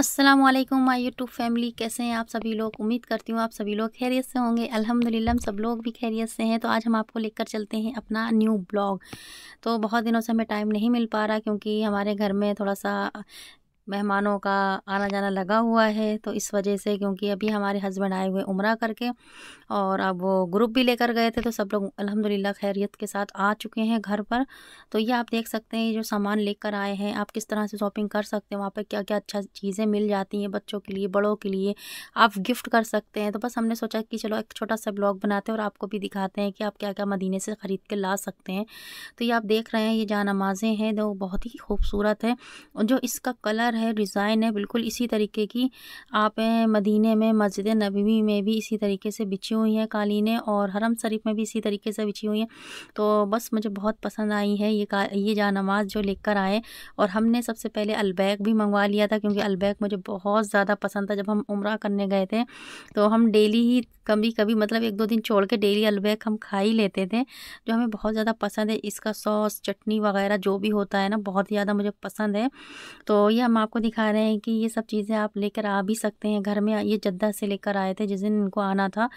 अस्सलाम वालेकुम my YouTube family कैसे हैं आप सभी लोग उम्मीद करती हूँ आप सभी लोग खैरियत से होंगे अल्हम्दुलिल्लाह हम सब लोग भी खैरियत से हैं तो आज हम आपको लेकर चलते हैं अपना न्यू ब्लॉग तो बहुत दिनों से हमें टाइम नहीं मिल पा रहा क्योंकि हमारे घर में थोड़ा सा मेहमानों का आना जाना लगा हुआ है तो इस वजह से क्योंकि अभी हमारे हस्बैंड आए हुए उम्र करके और अब वो ग्रुप भी लेकर गए थे तो सब लोग अल्हम्दुलिल्लाह खैरियत के साथ आ चुके हैं घर पर तो ये आप देख सकते हैं जो सामान लेकर आए हैं आप किस तरह से शॉपिंग कर सकते हैं वहाँ पर क्या क्या अच्छा चीज़ें मिल जाती हैं बच्चों के लिए बड़ों के लिए आप गिफ्ट कर सकते हैं तो बस हमने सोचा कि चलो एक छोटा सा ब्लॉग बनाते हैं और आपको भी दिखाते हैं कि आप क्या क्या मदीने से ख़रीद के ला सकते हैं तो ये आप देख रहे हैं ये जहाँ नमाज़ें हैं जो तो बहुत ही खूबसूरत है जो इसका कलर कलर है डिज़ाइन है बिल्कुल इसी तरीके की आप मदीने में मस्जिद नबी में भी इसी तरीके से बिछी हुई हैं कालीने और हरम शरीफ में भी इसी तरीके से बिछी हुई हैं तो बस मुझे बहुत पसंद आई है ये का ये जा नमाज जो लेकर आए और हमने सबसे पहले अलबैग भी मंगवा लिया था क्योंकि अलबैग मुझे बहुत ज़्यादा पसंद था जब हम उम्र करने गए थे तो हम डेली ही कभी कभी मतलब एक दो दिन छोड़ के डेली अलबैक हम खा ही लेते थे जो हमें बहुत ज़्यादा पसंद है इसका सॉस चटनी वगैरह जो भी होता है ना बहुत ज़्यादा मुझे पसंद है तो ये हम आपको दिखा रहे हैं कि ये सब चीज़ें आप लेकर आ भी सकते हैं घर में ये जद्दा से लेकर आए थे जिस दिन इनको आना था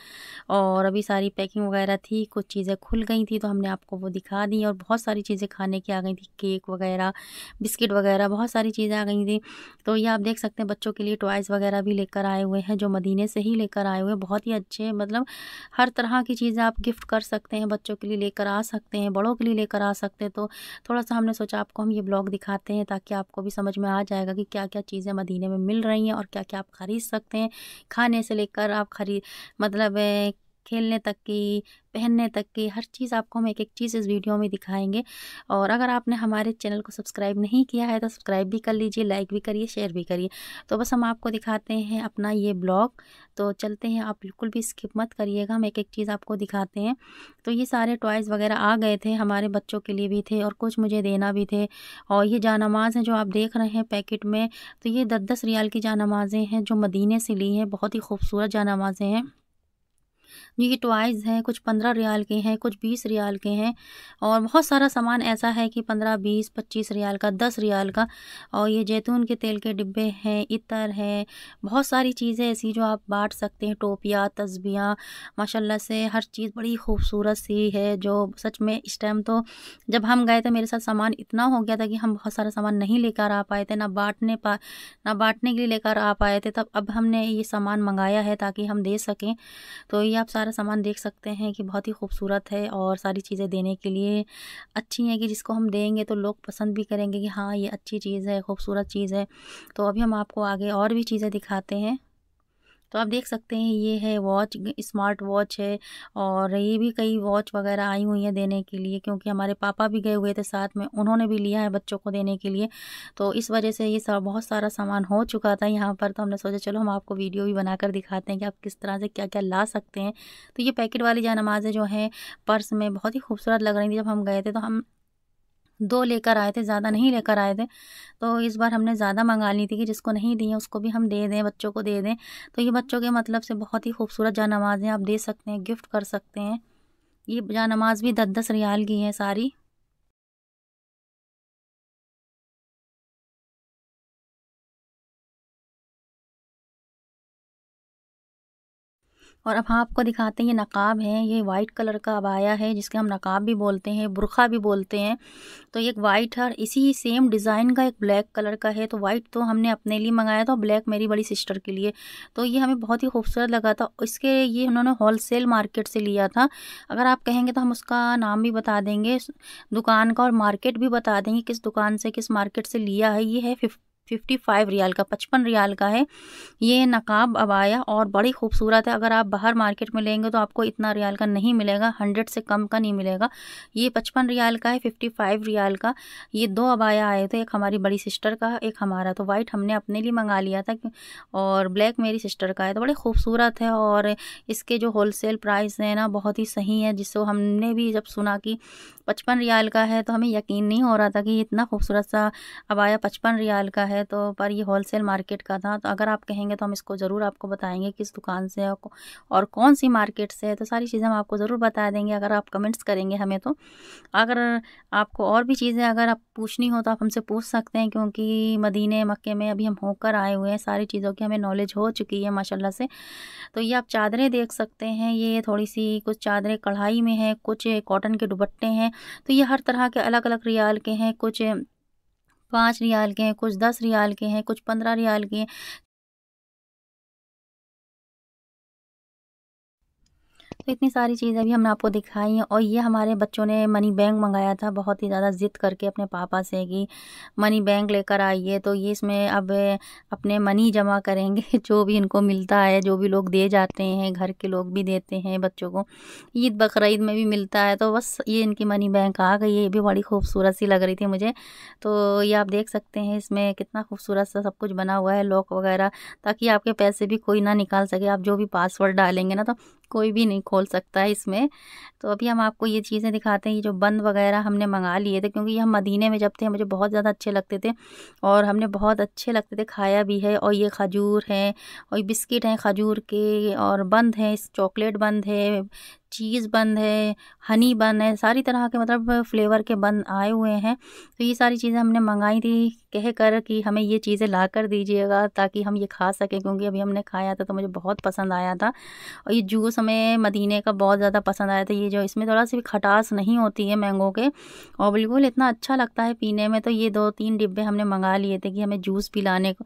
और अभी सारी पैकिंग वगैरह थी कुछ चीज़ें खुल गई थी तो हमने आपको वो दिखा दी और बहुत सारी चीज़ें खाने की आ गई थी केक वगैरह बिस्किट वगैरह बहुत सारी चीज़ें आ गई थी तो ये आप देख सकते हैं बच्चों के लिए टॉयज़ वगैरह भी लेकर आए हुए हैं जो मदीने से ही लेकर आए हुए हैं बहुत ही अच्छे अच्छे मतलब हर तरह की चीज़ें आप गिफ्ट कर सकते हैं बच्चों के लिए लेकर आ सकते हैं बड़ों के लिए लेकर आ सकते हैं तो थोड़ा सा हमने सोचा आपको हम ये ब्लॉग दिखाते हैं ताकि आपको भी समझ में आ जाएगा कि क्या क्या चीज़ें मदीने में मिल रही हैं और क्या क्या आप ख़रीद सकते हैं खाने से लेकर आप खरीद मतलब खेलने तक की पहनने तक की हर चीज़ आपको हम एक एक चीज़ इस वीडियो में दिखाएंगे और अगर आपने हमारे चैनल को सब्सक्राइब नहीं किया है तो सब्सक्राइब भी कर लीजिए लाइक भी करिए शेयर भी करिए तो बस हम आपको दिखाते हैं अपना ये ब्लॉग तो चलते हैं आप बिल्कुल भी स्किप मत करिएगा हम एक एक चीज़ आपको दिखाते हैं तो ये सारे टॉयज़ वगैरह आ गए थे हमारे बच्चों के लिए भी थे और कुछ मुझे देना भी थे और ये जानमाज़ हैं जो आप देख रहे हैं पैकेट में तो ये दस दस रियाल की जानमाज़ें हैं जो मदीने से ली हैं बहुत ही खूबसूरत जानमाज़ें हैं ये टॉयज़ हैं कुछ पंद्रह रियाल के हैं कुछ बीस रियाल के हैं और बहुत सारा सामान ऐसा है कि पंद्रह बीस पच्चीस रियाल का दस रियाल का और ये जैतून के तेल के डिब्बे हैं इतर हैं बहुत सारी चीज़ें ऐसी जो आप बांट सकते हैं टोपियाँ तस्बियाँ माशाल्लाह से हर चीज़ बड़ी खूबसूरत सी है जो सच में इस टाइम तो जब हम गए थे तो मेरे साथ सामान इतना हो गया था कि हम बहुत सारा सामान नहीं लेकर आ पाए थे ना बांटने पा ना बांटने के लिए लेकर आ पाए थे तब अब हमने ये सामान मंगाया है ताकि हम दे सकें तो ये आप सारा सारा सामान देख सकते हैं कि बहुत ही खूबसूरत है और सारी चीज़ें देने के लिए अच्छी हैं कि जिसको हम देंगे तो लोग पसंद भी करेंगे कि हाँ ये अच्छी चीज़ है खूबसूरत चीज़ है तो अभी हम आपको आगे और भी चीज़ें दिखाते हैं तो आप देख सकते हैं ये है वॉच स्मार्ट वॉच है और ये भी कई वॉच वगैरह आई हुई हैं देने के लिए क्योंकि हमारे पापा भी गए हुए थे साथ में उन्होंने भी लिया है बच्चों को देने के लिए तो इस वजह से ये सब बहुत सारा सामान हो चुका था यहाँ पर तो हमने सोचा चलो हम आपको वीडियो भी बनाकर दिखाते हैं कि आप किस तरह से क्या क्या ला सकते हैं तो ये पैकेट वाली जानमाज़ें जो हैं पर्स में बहुत ही खूबसूरत लग रही थी जब हम गए थे तो हम दो लेकर आए थे ज़्यादा नहीं लेकर आए थे तो इस बार हमने ज़्यादा मंगा ली थी कि जिसको नहीं दी है उसको भी हम दे दें बच्चों को दे दें तो ये बच्चों के मतलब से बहुत ही खूबसूरत नमाज़ें आप दे सकते हैं गिफ्ट कर सकते हैं ये नमाज़ भी दस दस रियाल की हैं सारी और अब हम हाँ आपको दिखाते हैं ये नकाब है ये वाइट कलर का अबाया है जिसके हम नकाब भी बोलते हैं बुरखा भी बोलते हैं तो ये एक वाइट है इसी सेम डिज़ाइन का एक ब्लैक कलर का है तो वाइट तो हमने अपने लिए मंगाया था ब्लैक मेरी बड़ी सिस्टर के लिए तो ये हमें बहुत ही खूबसूरत लगा था इसके ये उन्होंने होल मार्केट से लिया था अगर आप कहेंगे तो हम उसका नाम भी बता देंगे दुकान का और मार्केट भी बता देंगे किस दुकान से किस मार्केट से लिया है ये है फिफ्ट फिफ्टी फाइव रियाल का पचपन रियाल का है ये नकाब अबाया और बड़ी खूबसूरत है अगर आप बाहर मार्केट में लेंगे तो आपको इतना रियाल का नहीं मिलेगा हंड्रेड से कम का नहीं मिलेगा ये पचपन रियाल का है फिफ्टी फाइव रियाल का ये दो अबाया आए थे एक हमारी बड़ी सिस्टर का एक हमारा तो वाइट हमने अपने लिए मंगा लिया था और ब्लैक मेरी सिस्टर का है तो बड़े खूबसूरत है और इसके जो होल प्राइस है ना बहुत ही सही है जिसको हमने भी जब सुना कि पचपन रियाल का है तो हमें यकीन नहीं हो रहा था कि इतना खूबसूरत सा अबाया पचपन रियाल का है तो पर ये होलसेल मार्केट का था तो अगर आप कहेंगे तो हम इसको ज़रूर आपको बताएंगे किस दुकान से और कौन सी मार्केट से है तो सारी चीज़ें हम आपको ज़रूर बता देंगे अगर आप कमेंट्स करेंगे हमें तो अगर आपको और भी चीज़ें अगर आप पूछनी हो तो आप हमसे पूछ सकते हैं क्योंकि मदीने मक्के में अभी हम होकर आए हुए हैं सारी चीज़ों की हमें नॉलेज हो चुकी है माशाल्लाह से तो ये आप चादरें देख सकते हैं ये थोड़ी सी कुछ चादरें कढ़ाई में हैं कुछ कॉटन के दुपट्टे हैं तो ये हर तरह के अलग अलग रियाल के हैं कुछ पाँच रियाल के हैं कुछ दस रियाल के हैं कुछ पंद्रह रियाल के हैं पे इतनी सारी चीज़ें भी हमने आपको दिखाई हैं और ये हमारे बच्चों ने मनी बैंक मंगाया था बहुत ही ज़्यादा ज़िद करके अपने पापा से कि मनी बैंक लेकर आइए तो ये इसमें अब अपने मनी जमा करेंगे जो भी इनको मिलता है जो भी लोग दे जाते हैं घर के लोग भी देते हैं बच्चों को ईद बकरीद में भी मिलता है तो बस ये इनकी मनी बैंक आ गई ये भी बड़ी खूबसूरत सी लग रही थी मुझे तो ये आप देख सकते हैं इसमें कितना खूबसूरत सा सब कुछ बना हुआ है लॉक वगैरह ताकि आपके पैसे भी कोई ना निकाल सके आप जो भी पासवर्ड डालेंगे ना तो कोई भी नहीं खोल सकता है इसमें तो अभी हम आपको ये चीज़ें दिखाते हैं ये जो बंद वगैरह हमने मंगा लिए थे क्योंकि ये हम मदीने में जब थे मुझे बहुत ज़्यादा अच्छे लगते थे और हमने बहुत अच्छे लगते थे खाया भी है और ये खजूर हैं और ये बिस्किट हैं खजूर के और बंद हैं इस चॉकलेट बंद है चीज़ बंद है हनी बंद है सारी तरह के मतलब फ्लेवर के बंद आए हुए हैं तो ये सारी चीज़ें हमने मंगाई थी कह कर कि हमें ये चीज़ें ला कर दीजिएगा ताकि हम ये खा सकें क्योंकि अभी हमने खाया था तो मुझे बहुत पसंद आया था और ये जूस हमें मदीने का बहुत ज़्यादा पसंद आया था ये जो इसमें थोड़ा सी खटास नहीं होती है मैंगो के और बिल्कुल इतना अच्छा लगता है पीने में तो ये दो तीन डिब्बे हमने मंगा लिए थे कि हमें जूस पिलाने को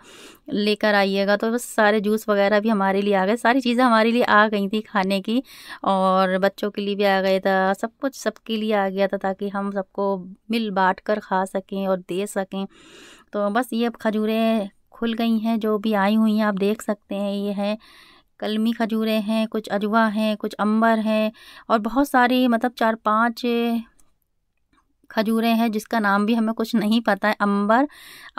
लेकर आइएगा तो बस सारे जूस वगैरह भी हमारे लिए आ गए सारी चीज़ें हमारे लिए आ गई थी खाने की और बच्चों के लिए भी आ गया था सब कुछ सबके लिए आ गया था ताकि हम सबको मिल बांट कर खा सकें और दे सकें तो बस ये अब खजूरें खुल गई हैं जो भी आई हुई हैं आप देख सकते हैं ये है कलमी खजूरें हैं कुछ अजवा हैं कुछ अंबर हैं और बहुत सारी मतलब चार पांच खजूरें हैं जिसका नाम भी हमें कुछ नहीं पता है अंबर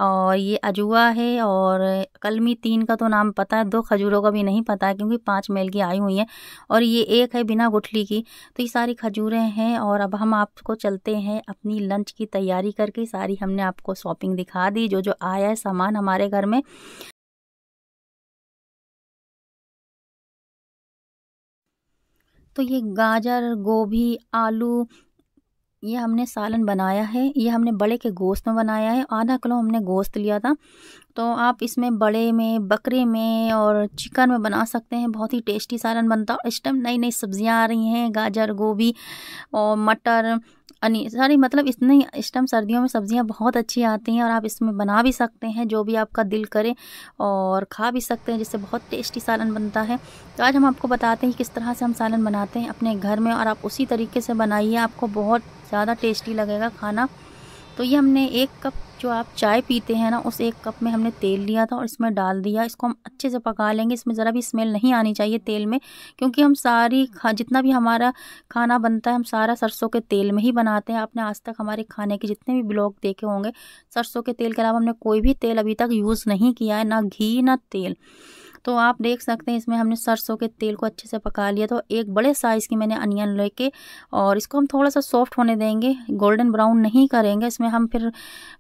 और ये अजुआ है और कलमी तीन का तो नाम पता है दो खजूरों का भी नहीं पता है क्योंकि पाँच मेल की आई हुई हैं और ये एक है बिना गुठली की तो ये सारी खजूरें हैं और अब हम आपको चलते हैं अपनी लंच की तैयारी करके सारी हमने आपको शॉपिंग दिखा दी जो जो आया है सामान हमारे घर में तो ये गाजर गोभी आलू ये हमने सालन बनाया है ये हमने बड़े के गोश्त में बनाया है आधा किलो हमने गोश्त लिया था तो आप इसमें बड़े में बकरे में और चिकन में बना सकते हैं बहुत ही टेस्टी सालन बनता है इस टाइम नई नई सब्ज़ियाँ आ रही हैं गाजर गोभी और मटर सॉरी मतलब इतने इस टाइम सर्दियों में सब्ज़ियाँ बहुत अच्छी आती हैं और आप इसमें बना भी सकते हैं जो भी आपका दिल करे और खा भी सकते हैं जिससे बहुत टेस्टी सालन बनता है तो आज हम आपको बताते हैं किस तरह से हम सालन बनाते हैं अपने घर में और आप उसी तरीके से बनाइए आपको बहुत ज़्यादा टेस्टी लगेगा खाना तो ये हमने एक कप जो आप चाय पीते हैं ना उस एक कप में हमने तेल लिया था और इसमें डाल दिया इसको हम अच्छे से पका लेंगे इसमें ज़रा भी स्मेल नहीं आनी चाहिए तेल में क्योंकि हम सारी खा जितना भी हमारा खाना बनता है हम सारा सरसों के तेल में ही बनाते हैं आपने आज तक हमारे खाने के जितने भी ब्लॉग देखे होंगे सरसों के तेल के अलावा हमने कोई भी तेल अभी तक यूज़ नहीं किया है ना घी ना तेल तो आप देख सकते हैं इसमें हमने सरसों के तेल को अच्छे से पका लिया तो एक बड़े साइज़ की मैंने अनियन लेके और इसको हम थोड़ा सा सॉफ्ट होने देंगे गोल्डन ब्राउन नहीं करेंगे इसमें हम फिर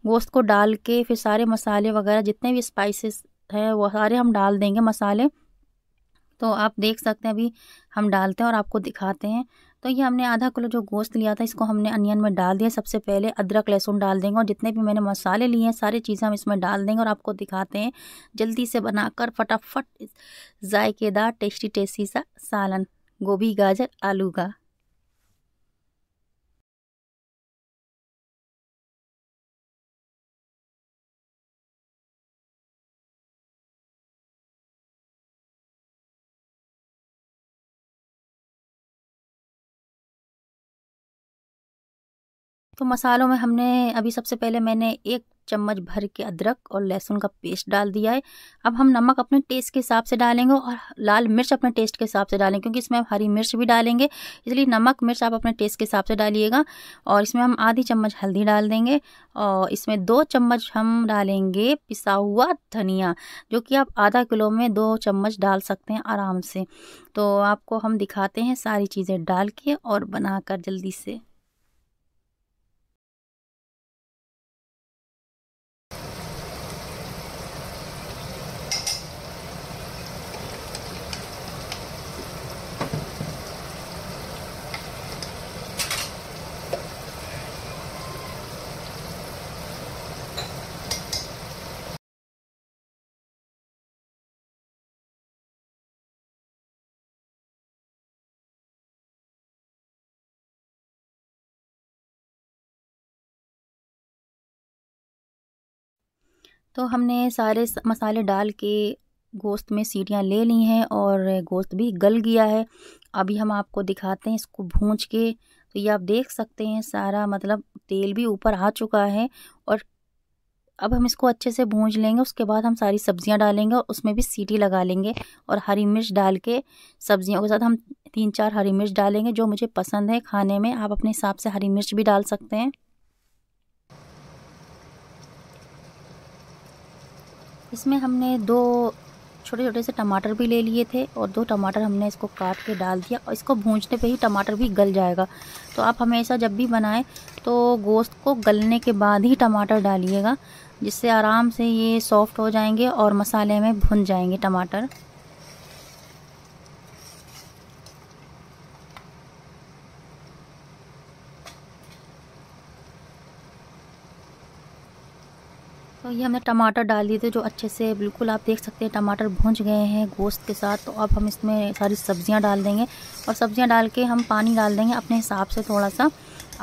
गोश्त को डाल के फिर सारे मसाले वगैरह जितने भी स्पाइसेस हैं वो सारे हम डाल देंगे मसाले तो आप देख सकते हैं अभी हम डालते हैं और आपको दिखाते हैं तो ये हमने आधा किलो जो गोश्त लिया था इसको हमने अनियन में डाल दिया सबसे पहले अदरक लहसुन डाल देंगे और जितने भी मैंने मसाले लिए हैं सारी चीज़ें हम इसमें डाल देंगे और आपको दिखाते हैं जल्दी से बनाकर फटाफट जायकेदार टेस्टी टेस्टी सा सालन गोभी गाजर आलू का तो मसालों में हमने अभी सबसे पहले मैंने एक चम्मच भर के अदरक और लहसुन का पेस्ट डाल दिया है अब हम नमक अपने टेस्ट के हिसाब से डालेंगे और लाल मिर्च अपने टेस्ट के हिसाब से डालेंगे क्योंकि इसमें हम हरी मिर्च भी डालेंगे इसलिए नमक मिर्च आप अपने टेस्ट के हिसाब से डालिएगा और इसमें हम आधी चम्मच हल्दी डाल देंगे और इसमें दो चम्मच हम डालेंगे पिसा हुआ धनिया जो कि आप आधा किलो में दो चम्मच डाल सकते हैं आराम से तो आपको हम दिखाते हैं सारी चीज़ें डाल के और बना जल्दी से तो हमने सारे मसाले डाल के गोश्त में सीटियाँ ले ली हैं और गोश्त भी गल गया है अभी हम आपको दिखाते हैं इसको भूंज के तो ये आप देख सकते हैं सारा मतलब तेल भी ऊपर आ चुका है और अब हम इसको अच्छे से भूंज लेंगे उसके बाद हम सारी सब्जियां डालेंगे और उसमें भी सीटी लगा लेंगे और हरी मिर्च डाल के सब्जियों के साथ हम तीन चार हरी मिर्च डालेंगे जो मुझे पसंद है खाने में आप अपने हिसाब से हरी मिर्च भी डाल सकते हैं इसमें हमने दो छोटे छोटे से टमाटर भी ले लिए थे और दो टमाटर हमने इसको काट के डाल दिया और इसको भूजने पे ही टमाटर भी गल जाएगा तो आप हमेशा जब भी बनाएं तो गोश्त को गलने के बाद ही टमाटर डालिएगा जिससे आराम से ये सॉफ़्ट हो जाएंगे और मसाले में भुन जाएंगे टमाटर ये हमने टमाटर डाल दिए थे जो अच्छे से बिल्कुल आप देख सकते हैं टमाटर भूंज गए हैं गोश्त के साथ तो अब हम इसमें सारी सब्ज़ियाँ डाल देंगे और सब्ज़ियाँ डाल के हम पानी डाल देंगे अपने हिसाब से थोड़ा सा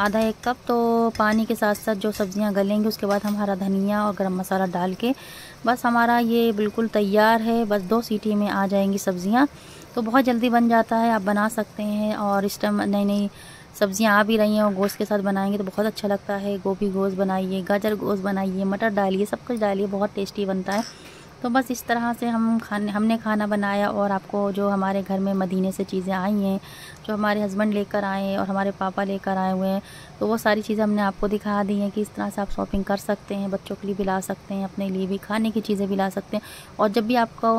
आधा एक कप तो पानी के साथ साथ जो सब्ज़ियाँ गलेंगी उसके बाद हम हरा धनिया और गरम मसाला डाल के बस हमारा ये बिल्कुल तैयार है बस दो सीटी में आ जाएंगी सब्ज़ियाँ तो बहुत जल्दी बन जाता है आप बना सकते हैं और इस टाइम नई नई सब्ज़ियाँ आ भी रही हैं और गोश्त के साथ बनाएंगे तो बहुत अच्छा लगता है गोभी गोश्त बनाइए गाजर गोश्त बनाइए मटर डालिए सब कुछ डालिए बहुत टेस्टी बनता है तो बस इस तरह से हम खाने हमने खाना बनाया और आपको जो हमारे घर में मदीने से चीज़ें आई हैं जो हमारे हस्बैंड लेकर आए हैं और हमारे पापा लेकर आए हुए हैं तो वो सारी चीज़ें हमने आपको दिखा दी हैं कि इस तरह से आप शॉपिंग कर सकते हैं बच्चों के लिए भी ला सकते हैं अपने लिए भी खाने की चीज़ें भी ला सकते हैं और जब भी आपको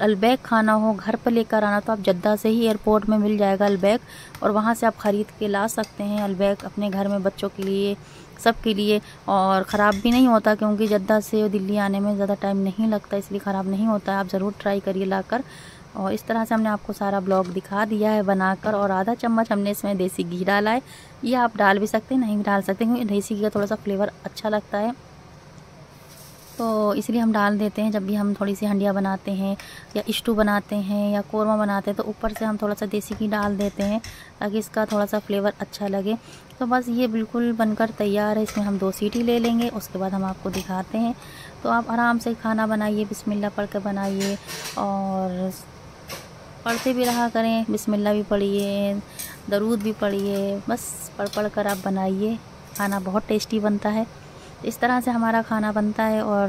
अलबैग खाना हो घर पर लेकर आना तो आप जद्दा से ही एयरपोर्ट में मिल जाएगा अलबैग और वहाँ से आप ख़रीद के ला सकते हैं अलबैग अपने घर में बच्चों के लिए सब के लिए और ख़राब भी नहीं होता क्योंकि जद्दा से दिल्ली आने में ज़्यादा टाइम नहीं लगता इसलिए ख़राब नहीं होता आप ज़रूर ट्राई करिए ला कर और इस तरह से हमने आपको सारा ब्लॉग दिखा दिया है बनाकर और आधा चम्मच हमने इसमें देसी घी डाला है ये आप डाल भी सकते हैं नहीं भी डाल सकते क्योंकि देसी घी का थोड़ा सा फ्लेवर अच्छा लगता है तो इसलिए हम डाल देते हैं जब भी हम थोड़ी सी हंडिया बनाते हैं या इश्टू बनाते हैं या कौरमा बनाते हैं तो ऊपर से हम थोड़ा सा देसी घी डाल देते हैं ताकि इसका थोड़ा सा फ्लेवर अच्छा लगे तो बस ये बिल्कुल बनकर तैयार है इसमें हम दो सीटी ले लेंगे उसके बाद हम आपको दिखाते हैं तो आप आराम से खाना बनाइए बिस्मिल्ला पढ़ कर बनाइए और पढ़ते भी रहा करें बिस्मिल्ला भी पढ़िए दरूद भी पढ़िए बस पढ़ पढ़ कर आप बनाइए खाना बहुत टेस्टी बनता है इस तरह से हमारा खाना बनता है और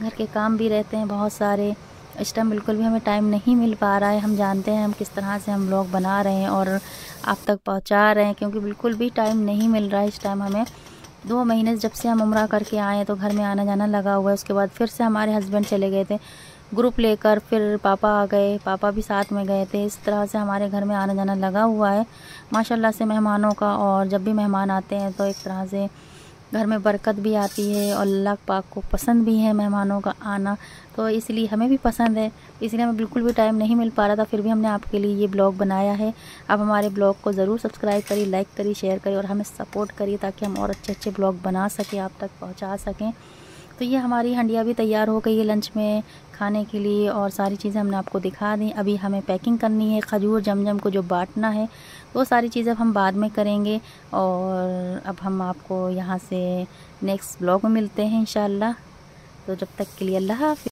घर के काम भी रहते हैं बहुत सारे इस टाइम बिल्कुल भी हमें टाइम नहीं मिल पा रहा है हम जानते हैं हम किस तरह से हम ब्लॉग बना रहे हैं और आप तक पहुंचा रहे हैं क्योंकि बिल्कुल भी टाइम नहीं मिल रहा है इस टाइम हमें दो महीने जब से हम उम्र करके आए हैं तो घर में आना जाना लगा हुआ है उसके बाद फिर से हमारे हस्बैंड चले गए थे ग्रुप लेकर फिर पापा आ गए पापा भी साथ में गए थे इस तरह से हमारे घर में आना जाना लगा हुआ है माशाला से मेहमानों का और जब भी मेहमान आते हैं तो एक तरह से घर में बरकत भी आती है और अल्लाह पाक को पसंद भी है मेहमानों का आना तो इसलिए हमें भी पसंद है इसलिए हमें बिल्कुल भी टाइम नहीं मिल पा रहा था फिर भी हमने आपके लिए ये ब्लॉग बनाया है आप हमारे ब्लॉग को ज़रूर सब्सक्राइब करिए लाइक करिए शेयर करिए और हमें सपोर्ट करिए ताकि हम और अच्छे अच्छे ब्लॉग बना सकें आप तक पहुँचा सकें तो ये हमारी हंडिया भी तैयार हो गई है लंच में खाने के लिए और सारी चीज़ें हमने आपको दिखा दी अभी हमें पैकिंग करनी है खजूर जमजम को जो बांटना है वो सारी चीज़ें अब हम बाद में करेंगे और अब हम आपको यहाँ से नेक्स्ट ब्लॉग में मिलते हैं इन तो जब तक के लिए अल्लाह हाफि